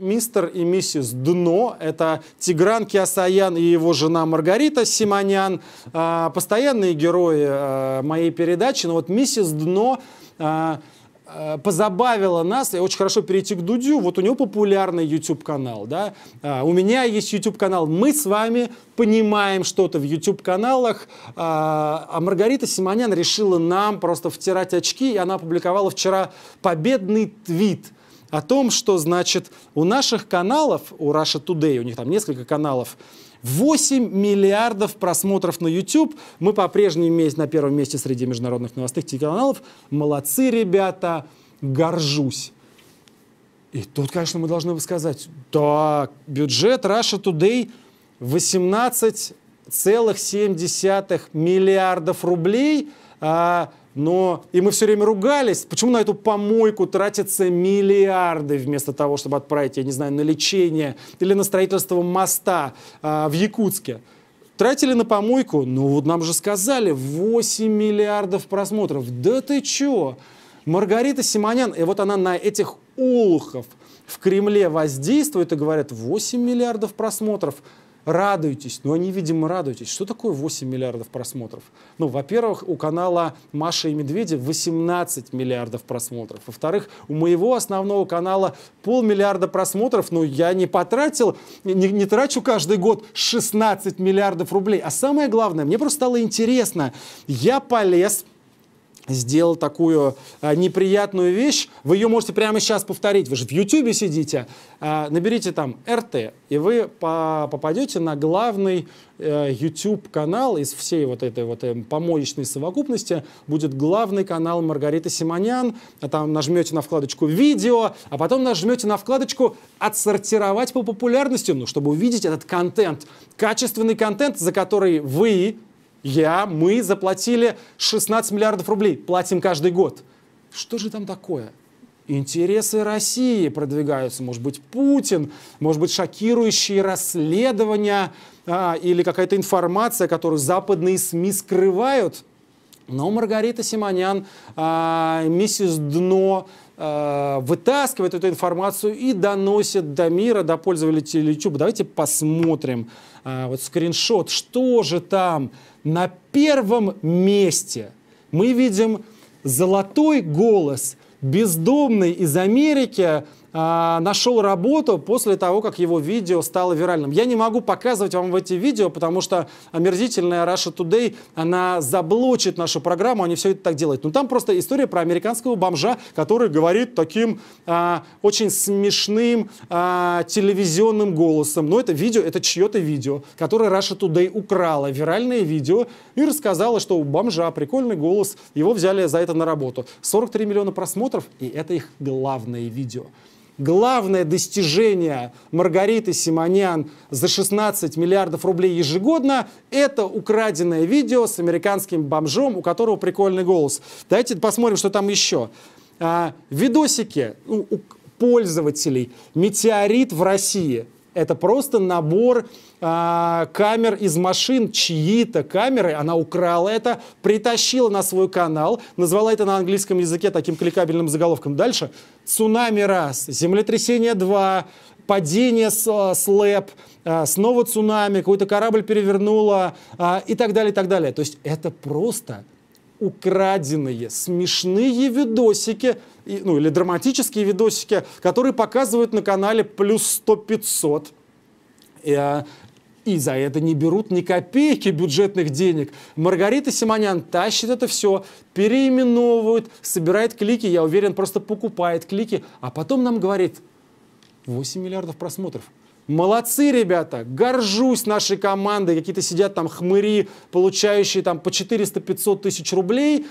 мистер и миссис Дно, это Тигран Киасаян и его жена Маргарита Симонян, а, постоянные герои а, моей передачи, но вот миссис Дно а, позабавила нас, я очень хорошо перейти к Дудю, вот у него популярный YouTube-канал, да, у меня есть YouTube-канал, мы с вами понимаем что-то в YouTube-каналах, а Маргарита Симонян решила нам просто втирать очки, и она опубликовала вчера победный твит – о том, что, значит, у наших каналов, у Russia Today, у них там несколько каналов, 8 миллиардов просмотров на YouTube. Мы по-прежнему на первом месте среди международных новостных телеканалов. Молодцы, ребята, горжусь. И тут, конечно, мы должны бы сказать, да, бюджет Russia Today целых 18,7 миллиардов рублей, а но... И мы все время ругались, почему на эту помойку тратятся миллиарды вместо того, чтобы отправить, я не знаю, на лечение или на строительство моста а, в Якутске. Тратили на помойку, ну вот нам же сказали, 8 миллиардов просмотров. Да ты чё? Маргарита Симонян, и вот она на этих улухов в Кремле воздействует и говорят, 8 миллиардов просмотров – радуйтесь, но ну, они, видимо, радуйтесь. Что такое 8 миллиардов просмотров? Ну, во-первых, у канала Маша и Медведев 18 миллиардов просмотров. Во-вторых, у моего основного канала полмиллиарда просмотров, но я не потратил, не, не трачу каждый год 16 миллиардов рублей. А самое главное, мне просто стало интересно. Я полез сделал такую а, неприятную вещь. Вы ее можете прямо сейчас повторить. Вы же в YouTube сидите. А, наберите там РТ, и вы по попадете на главный а, YouTube канал из всей вот этой вот э, помоечной совокупности. Будет главный канал Маргариты Симонян. А там нажмете на вкладочку «Видео», а потом нажмете на вкладочку «Отсортировать по популярности», ну, чтобы увидеть этот контент. Качественный контент, за который вы я, мы заплатили 16 миллиардов рублей, платим каждый год. Что же там такое? Интересы России продвигаются, может быть, Путин, может быть, шокирующие расследования а, или какая-то информация, которую западные СМИ скрывают. Но Маргарита Симонян, а, миссис Дно, э, вытаскивает эту информацию и доносит до мира, до пользователей YouTube. Давайте посмотрим э, вот скриншот, что же там на первом месте. Мы видим золотой голос бездомный из Америки, а, нашел работу после того, как его видео стало виральным. Я не могу показывать вам эти видео, потому что омерзительная Russia Today, она заблочит нашу программу, они все это так делают. Но ну, там просто история про американского бомжа, который говорит таким а, очень смешным а, телевизионным голосом. Но это видео, это чье-то видео, которое Russia Today украла, виральное видео, и рассказала, что у бомжа прикольный голос, его взяли за это на работу. 43 миллиона просмотров, и это их главное видео главное достижение Маргариты Симонян за 16 миллиардов рублей ежегодно – это украденное видео с американским бомжом, у которого прикольный голос. Давайте посмотрим, что там еще. А, видосики ну, у пользователей «Метеорит в России». Это просто набор э, камер из машин, чьи-то камеры. Она украла это, притащила на свой канал, назвала это на английском языке таким кликабельным заголовком. Дальше цунами раз, землетрясение два, падение с, а, слэп, а, снова цунами, какой-то корабль перевернуло и так далее, и так далее. То есть это просто украденные, смешные видосики, ну или драматические видосики, которые показывают на канале плюс 100-500. А, и за это не берут ни копейки бюджетных денег. Маргарита Симонян тащит это все, переименовывает, собирает клики, я уверен, просто покупает клики, а потом нам говорит 8 миллиардов просмотров. Молодцы, ребята, горжусь нашей командой. Какие-то сидят там хмыри, получающие там по 400-500 тысяч рублей.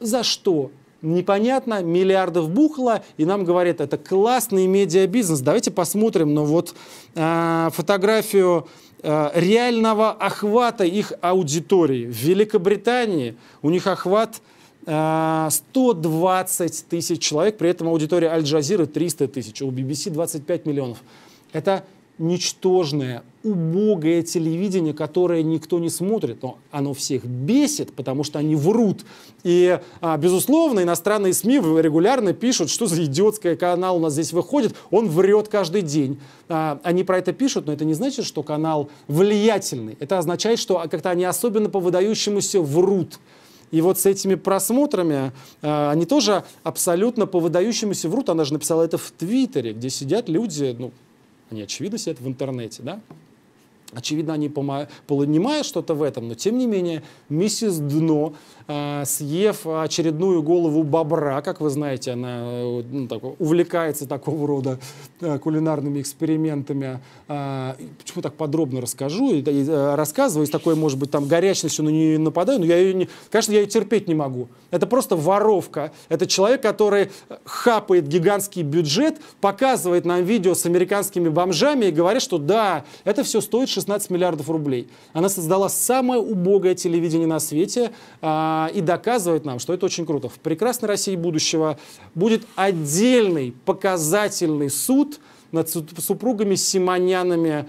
За что? непонятно, миллиардов бухло, и нам говорят, это классный медиабизнес. Давайте посмотрим, но вот э, фотографию э, реального охвата их аудитории. В Великобритании у них охват 120 а, тысяч человек, при этом аудитория Аль-Джазиры 300 тысяч, у BBC 25 миллионов. Это ничтожное, убогое телевидение, которое никто не смотрит, но оно всех бесит, потому что они врут. И, а, безусловно, иностранные СМИ регулярно пишут, что за идиотский канал у нас здесь выходит, он врет каждый день. А, они про это пишут, но это не значит, что канал влиятельный. Это означает, что а, как-то они особенно по выдающемуся врут. И вот с этими просмотрами э, они тоже абсолютно по выдающемуся врут. Она же написала это в Твиттере, где сидят люди, ну, они очевидно сидят в интернете, да? Очевидно, они понимают что-то в этом, но тем не менее миссис Дно, э, съев очередную голову бобра, как вы знаете, она э, ну, так, увлекается такого рода э, кулинарными экспериментами. А, почему так подробно расскажу? Рассказываю, такой, может быть, там горячностью на нее нападаю, но я ее не... Конечно, я ее терпеть не могу. Это просто воровка. Это человек, который хапает гигантский бюджет, показывает нам видео с американскими бомжами и говорит, что да, это все стоит 16 16 миллиардов рублей. Она создала самое убогое телевидение на свете а, и доказывает нам, что это очень круто. В прекрасной России будущего будет отдельный показательный суд над супругами Симонянами.